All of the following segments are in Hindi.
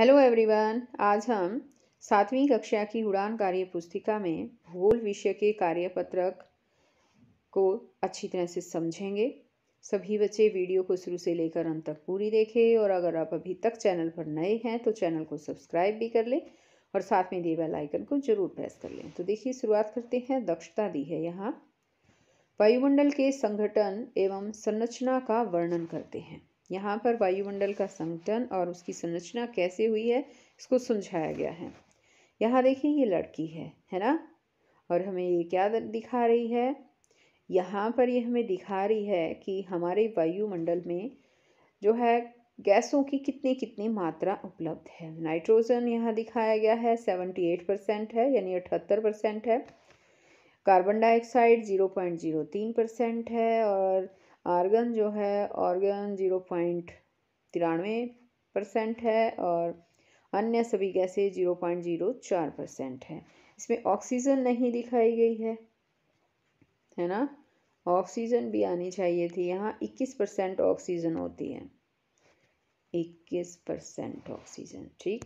हेलो एवरीवन आज हम सातवीं कक्षा की उड़ान कार्य पुस्तिका में भूगोल विषय के कार्यपत्रक को अच्छी तरह से समझेंगे सभी बच्चे वीडियो को शुरू से लेकर अंत तक पूरी देखें और अगर आप अभी तक चैनल पर नए हैं तो चैनल को सब्सक्राइब भी कर लें और साथ में दिए बेल आइकन को जरूर प्रेस कर लें तो देखिए शुरुआत करते हैं दक्षता दी है यहाँ वायुमंडल के संगठन एवं संरचना का वर्णन करते हैं यहाँ पर वायुमंडल का संगठन और उसकी संरचना कैसे हुई है इसको समझाया गया है यहाँ देखिए ये लड़की है है ना और हमें ये क्या दिखा रही है यहाँ पर ये हमें दिखा रही है कि हमारे वायुमंडल में जो है गैसों की कितनी कितनी मात्रा उपलब्ध है नाइट्रोजन यहाँ दिखाया गया है सेवेंटी एट परसेंट है यानी अठहत्तर परसेंट है carbon dioxide zero point zero तीन परसेंट है और आर्गन जो है ऑर्गन जीरो पॉइंट तिरानवे परसेंट है और अन्य सभी गैसें जीरो पॉइंट जीरो चार परसेंट है इसमें ऑक्सीजन नहीं दिखाई गई है है ना ऑक्सीजन भी आनी चाहिए थी यहाँ इक्कीस परसेंट ऑक्सीजन होती है इक्कीस परसेंट ऑक्सीजन ठीक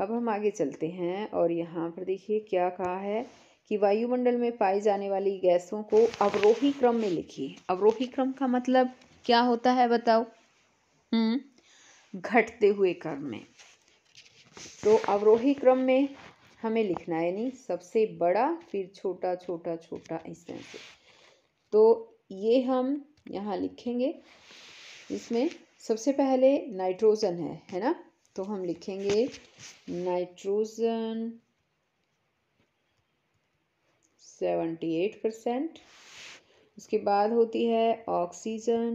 अब हम आगे चलते हैं और यहाँ पर देखिए क्या कहा है कि वायुमंडल में पाई जाने वाली गैसों को अवरोही क्रम में लिखिए अवरोही क्रम का मतलब क्या होता है बताओ हम्म घटते हुए क्रम में तो अवरोही क्रम में हमें लिखना है नहीं सबसे बड़ा फिर छोटा छोटा छोटा इस तरह से तो ये हम यहाँ लिखेंगे इसमें सबसे पहले नाइट्रोजन है है ना तो हम लिखेंगे नाइट्रोजन सेवेंटी एट परसेंट उसके बाद होती है oxygen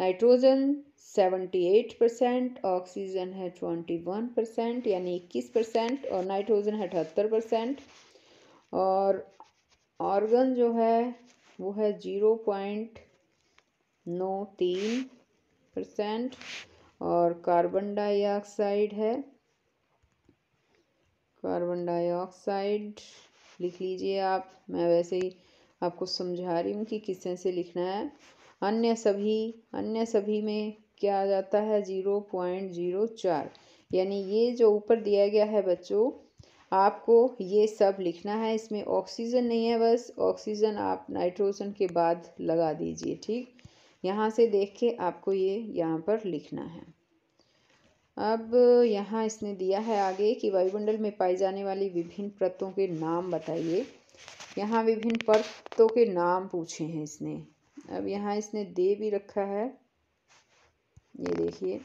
nitrogen seventy eight percent oxygen है ट्वेंटी वन परसेंट यानी इक्कीस परसेंट और नाइट्रोजन है अठहत्तर परसेंट और ऑर्गन जो है वो है जीरो पॉइंट नौ तीन परसेंट और कार्बन डाइऑक्साइड है कार्बन डाइऑक्साइड लिख लीजिए आप मैं वैसे ही आपको समझा रही हूँ कि किस तरह से लिखना है अन्य सभी अन्य सभी में क्या आ जाता है जीरो पॉइंट जीरो चार यानी ये जो ऊपर दिया गया है बच्चों आपको ये सब लिखना है इसमें ऑक्सीजन नहीं है बस ऑक्सीजन आप नाइट्रोजन के बाद लगा दीजिए ठीक यहाँ से देख के आपको ये यहाँ पर लिखना है अब यहाँ इसने दिया है आगे कि वायुमंडल में पाई जाने वाली विभिन्न परतों के नाम बताइए यहाँ विभिन्न परतों के नाम पूछे हैं इसने अब यहाँ इसने दे भी रखा है ये देखिए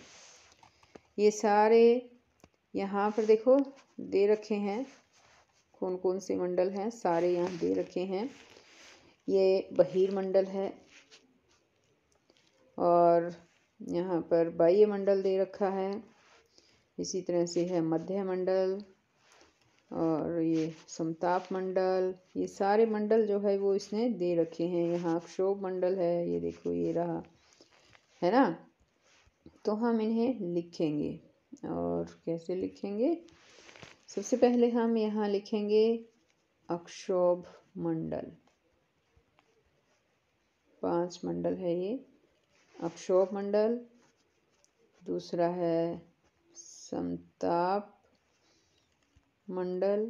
ये सारे यहाँ पर देखो दे रखे हैं कौन कौन से मंडल हैं सारे यहाँ दे रखे हैं ये बहिर्मंडल है और यहाँ पर बाह्य मंडल दे रखा है इसी तरह से है मध्य मंडल और ये समताप मंडल ये सारे मंडल जो है वो इसने दे रखे हैं यहाँ क्षोभ मंडल है ये देखो ये रहा है ना तो हम इन्हें लिखेंगे और कैसे लिखेंगे सबसे पहले हम यहाँ लिखेंगे अक्षोभ मंडल पांच मंडल है ये अक्षोभ मंडल दूसरा है समताप मंडल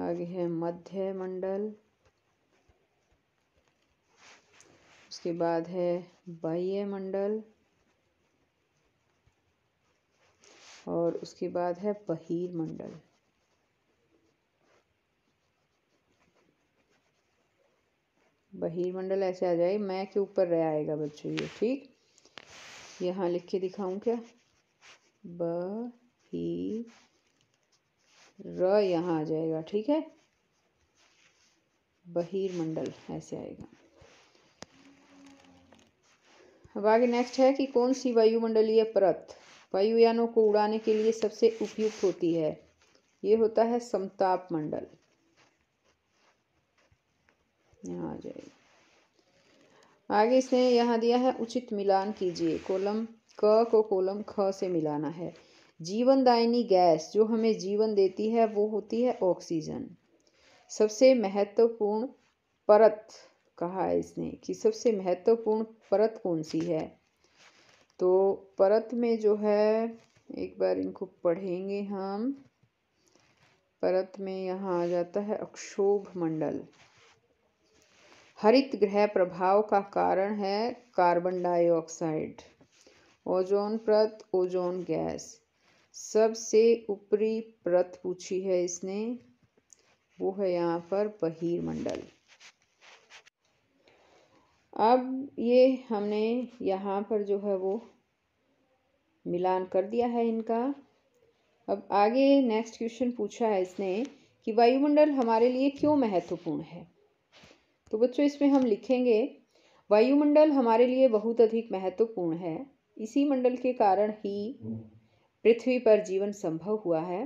आगे है मध्य मंडल उसके बाद है बाह्य मंडल और उसके बाद है बहिर मंडल बहिर मंडल ऐसे आ जाए मैं के ऊपर रह आएगा बच्चों ये ठीक यहाँ लिख के दिखाऊं क्या ब ही र यहाँ आ जाएगा ठीक है बहिर मंडल ऐसे आएगा अब आगे नेक्स्ट है कि कौन सी वायुमंडलीय परत वायुयानों को उड़ाने के लिए सबसे उपयुक्त होती है ये होता है समताप मंडल यहाँ आ जाएगा आगे इसने यहाँ दिया है उचित मिलान कीजिए कोलम क को कोलम ख से मिलाना है जीवनदायिनी गैस जो हमें जीवन देती है वो होती है ऑक्सीजन सबसे महत्वपूर्ण परत कहा है इसने कि सबसे महत्वपूर्ण परत कौन सी है तो परत में जो है एक बार इनको पढ़ेंगे हम परत में यहाँ आ जाता है अक्षोभ मंडल हरित ग्रह प्रभाव का कारण है कार्बन डाइऑक्साइड ओजोन परत ओजोन गैस सबसे ऊपरी परत पूछी है इसने वो है यहाँ पर बहिर्मंडल अब ये हमने यहाँ पर जो है वो मिलान कर दिया है इनका अब आगे नेक्स्ट क्वेश्चन पूछा है इसने कि वायुमंडल हमारे लिए क्यों महत्वपूर्ण है तो बच्चों इसमें हम लिखेंगे वायुमंडल हमारे लिए बहुत अधिक महत्वपूर्ण है इसी मंडल के कारण ही हम्म। पृथ्वी पर जीवन संभव हुआ है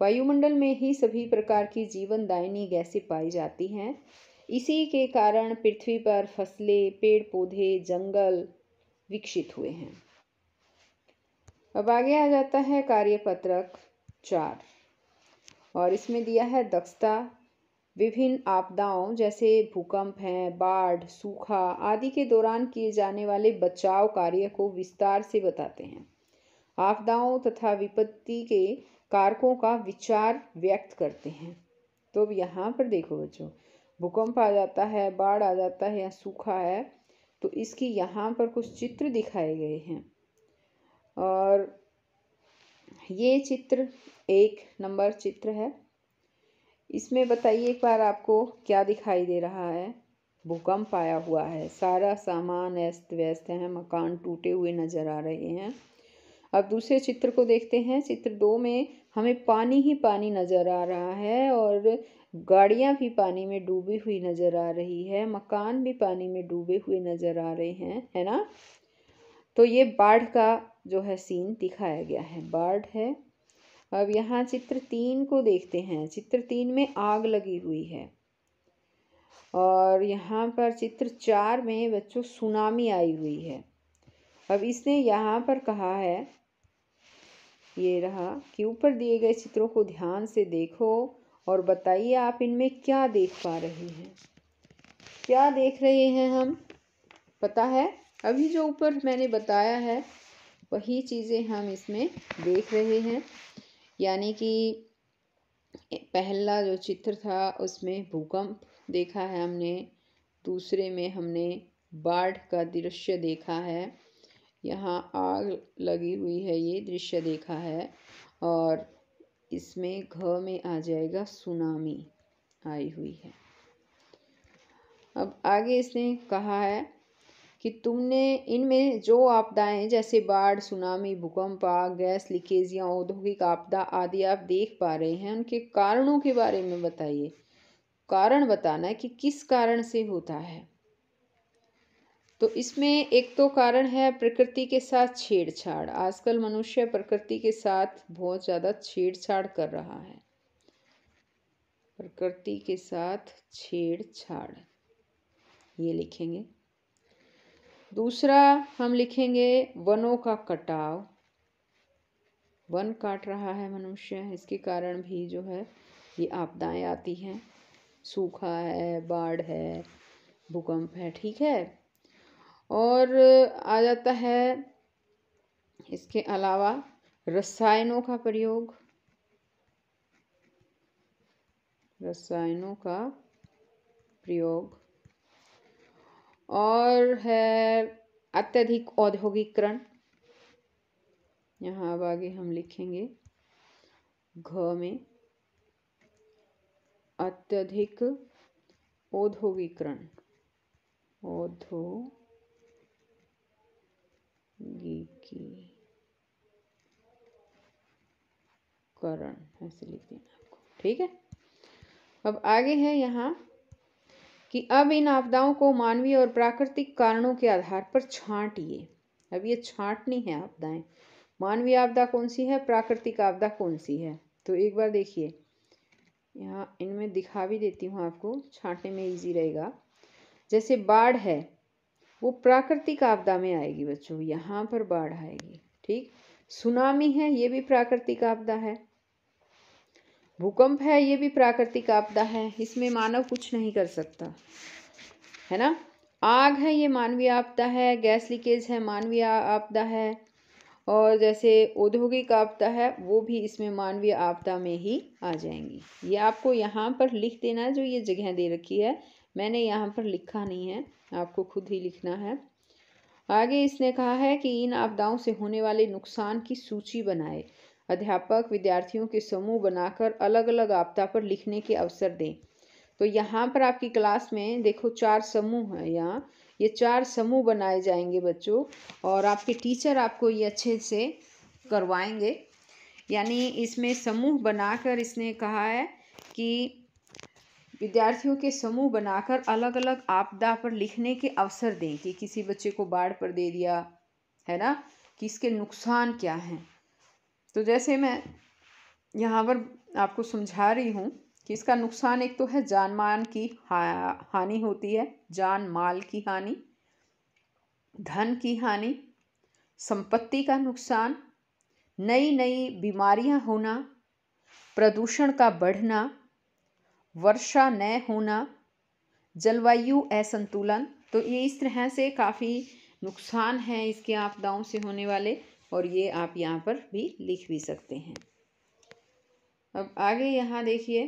वायुमंडल में ही सभी प्रकार की जीवनदायिनी गैसें पाई जाती हैं इसी के कारण पृथ्वी पर फसलें पेड़ पौधे जंगल विकसित हुए हैं अब आगे आ जाता है कार्यपत्रक चार और इसमें दिया है दक्षता विभिन्न आपदाओं जैसे भूकंप हैं बाढ़ सूखा आदि के दौरान किए जाने वाले बचाव कार्य को विस्तार से बताते हैं आपदाओं तथा विपत्ति के कारकों का विचार व्यक्त करते हैं तो अब यहाँ पर देखो बच्चों भूकंप आ जाता है बाढ़ आ जाता है या सूखा है तो इसकी यहाँ पर कुछ चित्र दिखाए गए हैं और ये चित्र एक नंबर चित्र है इसमें बताइए एक बार आपको क्या दिखाई दे रहा है भूकंप आया हुआ है सारा सामान अस्त व्यस्त है मकान टूटे हुए नज़र आ रहे हैं अब दूसरे चित्र को देखते हैं चित्र दो में हमें पानी ही पानी नज़र आ रहा है और गाड़ियां भी पानी में डूबी हुई नज़र आ रही है मकान भी पानी में डूबे हुए नज़र आ रहे हैं है ना तो ये बाढ़ का जो है सीन दिखाया गया है बाढ़ है अब यहाँ चित्र तीन को देखते हैं चित्र तीन में आग लगी हुई है और यहाँ पर चित्र चार में बच्चों सुनामी आई हुई है अब इसने यहाँ पर कहा है ये रहा कि ऊपर दिए गए चित्रों को ध्यान से देखो और बताइए आप इनमें क्या देख पा रहे हैं क्या देख रहे हैं हम पता है अभी जो ऊपर मैंने बताया है वही चीज़ें हम इसमें देख रहे हैं यानी कि पहला जो चित्र था उसमें भूकंप देखा है हमने दूसरे में हमने बाढ़ का दृश्य देखा है यहाँ आग लगी हुई है ये दृश्य देखा है और इसमें घ में आ जाएगा सुनामी आई हुई है अब आगे इसने कहा है कि तुमने इनमें जो आपदाएं जैसे बाढ़ सुनामी भूकंप आग गैस लीकेज या औद्योगिक आपदा आदि आप देख पा रहे हैं उनके कारणों के बारे में बताइए कारण बताना है कि किस कारण से होता है तो इसमें एक तो कारण है प्रकृति के साथ छेड़छाड़ आजकल मनुष्य प्रकृति के साथ बहुत ज़्यादा छेड़छाड़ कर रहा है प्रकृति के साथ छेड़छाड़ ये लिखेंगे दूसरा हम लिखेंगे वनों का कटाव वन काट रहा है मनुष्य इसके कारण भी जो है ये आपदाएं आती हैं सूखा है बाढ़ है भूकंप है ठीक है और आ जाता है इसके अलावा रसायनों का प्रयोग रसायनों का प्रयोग और है अत्यधिक औद्योगिकरण यहाँ अब आगे हम लिखेंगे घ में अत्यधिक औद्योगिकरण करण ऐसे लिख देना आपको ठीक है अब आगे है यहाँ कि अब इन आपदाओं को मानवीय और प्राकृतिक कारणों के आधार पर छांटिए अब ये छांटनी है आपदाएं मानवीय आपदा कौन सी है प्राकृतिक आपदा कौन सी है तो एक बार देखिए यहाँ इनमें दिखा भी देती हूँ आपको छांटने में इजी रहेगा जैसे बाढ़ है वो प्राकृतिक आपदा में आएगी बच्चों यहाँ पर बाढ़ आएगी ठीक सुनामी है ये भी प्राकृतिक आपदा है भूकंप है ये भी प्राकृतिक आपदा है इसमें मानव कुछ नहीं कर सकता है ना आग है ये मानवीय आपदा है गैस लीकेज है मानवीय आपदा है और जैसे औद्योगिक आपदा है वो भी इसमें मानवीय आपदा में ही आ जाएंगी ये आपको यहाँ पर लिख देना है जो ये जगह दे रखी है मैंने यहाँ पर लिखा नहीं है आपको खुद ही लिखना है आगे इसने कहा है कि इन आपदाओं से होने वाले नुकसान की सूची बनाए अध्यापक विद्यार्थियों के समूह बनाकर अलग अलग आपदा पर लिखने के अवसर दें तो यहाँ पर आपकी क्लास में देखो चार समूह हैं यहाँ ये चार समूह बनाए जाएंगे बच्चों और आपके टीचर आपको ये अच्छे से करवाएंगे यानी इसमें समूह बनाकर इसने कहा है कि विद्यार्थियों के समूह बनाकर अलग अलग आपदा पर लिखने के अवसर दें कि किसी बच्चे को बाढ़ पर दे दिया है ना कि इसके नुकसान क्या हैं तो जैसे मैं यहाँ पर आपको समझा रही हूँ कि इसका नुकसान एक तो है जान मान की हा, हानि होती है जान माल की हानि धन की हानि संपत्ति का नुकसान नई नई बीमारियाँ होना प्रदूषण का बढ़ना वर्षा न होना जलवायु असंतुलन तो ये इस तरह से काफ़ी नुकसान है इसके आपदाओं से होने वाले और ये आप यहाँ पर भी लिख भी सकते हैं अब आगे यहाँ देखिए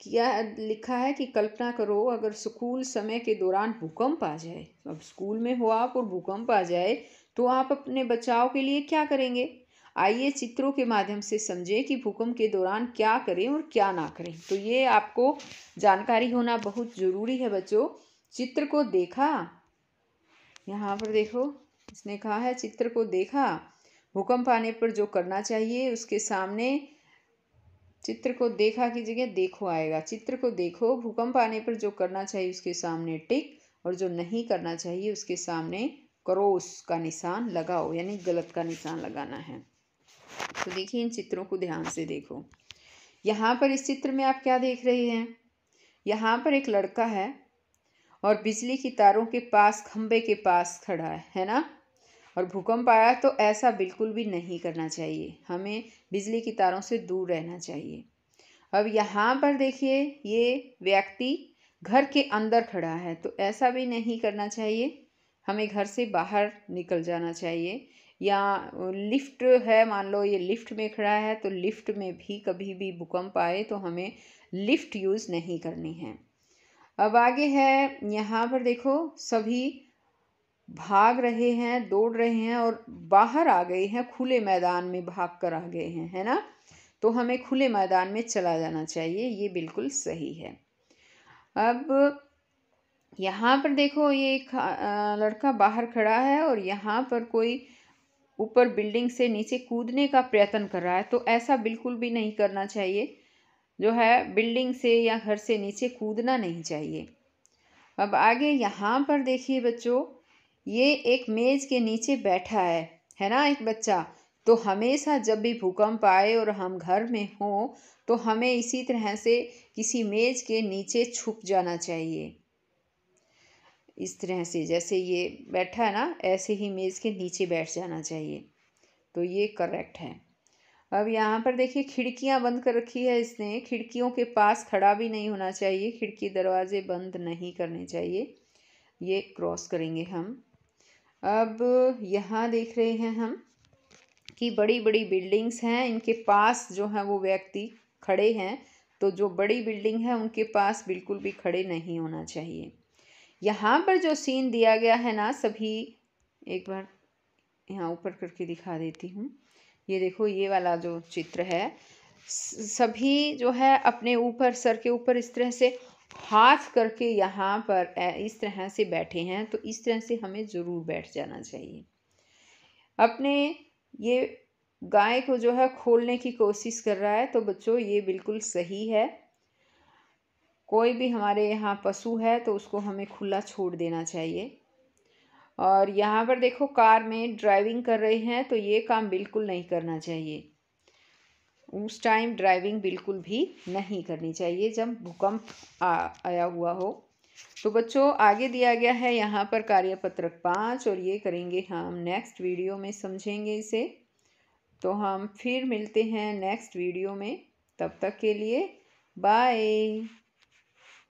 क्या लिखा है कि कल्पना करो अगर स्कूल समय के दौरान भूकंप आ जाए अब स्कूल में हो आप और भूकंप आ जाए तो आप अपने बचाव के लिए क्या करेंगे आइए चित्रों के माध्यम से समझें कि भूकंप के दौरान क्या करें और क्या ना करें तो ये आपको जानकारी होना बहुत ज़रूरी है बच्चों चित्र को देखा यहाँ पर देखो इसने कहा है चित्र को देखा भूकंप आने पर जो करना चाहिए उसके सामने चित्र को देखा की जगह देखो आएगा चित्र को देखो भूकंप आने पर जो करना चाहिए उसके सामने टिक और जो नहीं करना चाहिए उसके सामने क्रोस का निशान लगाओ यानी गलत का निशान लगाना है तो देखिए इन चित्रों को ध्यान से देखो यहाँ पर इस चित्र में आप क्या देख रहे हैं यहाँ पर एक लड़का है और बिजली की तारों के पास खंबे के पास खड़ा है है ना और भूकंप आया तो ऐसा बिल्कुल भी नहीं करना चाहिए हमें बिजली की तारों से दूर रहना चाहिए अब यहाँ पर देखिए ये व्यक्ति घर के अंदर खड़ा है तो ऐसा भी नहीं करना चाहिए हमें घर से बाहर निकल जाना चाहिए या लिफ्ट है मान लो ये लिफ्ट में खड़ा है तो लिफ्ट में भी कभी भी भूकंप आए तो हमें लिफ्ट यूज़ नहीं करनी है अब आगे है यहाँ पर देखो सभी भाग रहे हैं दौड़ रहे हैं और बाहर आ गए हैं खुले मैदान में भाग कर आ गए हैं है ना तो हमें खुले मैदान में चला जाना चाहिए ये बिल्कुल सही है अब यहाँ पर देखो ये एक लड़का बाहर खड़ा है और यहाँ पर कोई ऊपर बिल्डिंग से नीचे कूदने का प्रयत्न कर रहा है तो ऐसा बिल्कुल भी नहीं करना चाहिए जो है बिल्डिंग से या घर से नीचे कूदना नहीं चाहिए अब आगे यहाँ पर देखिए बच्चों ये एक मेज के नीचे बैठा है है ना एक बच्चा तो हमेशा जब भी भूकंप आए और हम घर में हों तो हमें इसी तरह से किसी मेज के नीचे छुप जाना चाहिए इस तरह से जैसे ये बैठा है ना ऐसे ही मेज़ के नीचे बैठ जाना चाहिए तो ये करेक्ट है अब यहाँ पर देखिए खिड़कियाँ बंद कर रखी है इसने खिड़कियों के पास खड़ा भी नहीं होना चाहिए खिड़की दरवाजे बंद नहीं करने चाहिए ये क्रॉस करेंगे हम अब यहाँ देख रहे हैं हम कि बड़ी-बड़ी बिल्डिंग्स हैं इनके पास जो है वो व्यक्ति खड़े हैं तो जो बड़ी बिल्डिंग है उनके पास बिल्कुल भी खड़े नहीं होना चाहिए यहाँ पर जो सीन दिया गया है ना सभी एक बार यहाँ ऊपर करके दिखा देती हूँ ये देखो ये वाला जो चित्र है सभी जो है अपने ऊपर सर के ऊपर इस तरह से हाथ करके यहाँ पर इस तरह से बैठे हैं तो इस तरह से हमें ज़रूर बैठ जाना चाहिए अपने ये गाय को जो है खोलने की कोशिश कर रहा है तो बच्चों ये बिल्कुल सही है कोई भी हमारे यहाँ पशु है तो उसको हमें खुला छोड़ देना चाहिए और यहाँ पर देखो कार में ड्राइविंग कर रहे हैं तो ये काम बिल्कुल नहीं करना चाहिए उस टाइम ड्राइविंग बिल्कुल भी नहीं करनी चाहिए जब भूकंप आया हुआ हो तो बच्चों आगे दिया गया है यहाँ पर कार्यपत्रक पाँच और ये करेंगे हम नेक्स्ट वीडियो में समझेंगे इसे तो हम फिर मिलते हैं नेक्स्ट वीडियो में तब तक के लिए बाय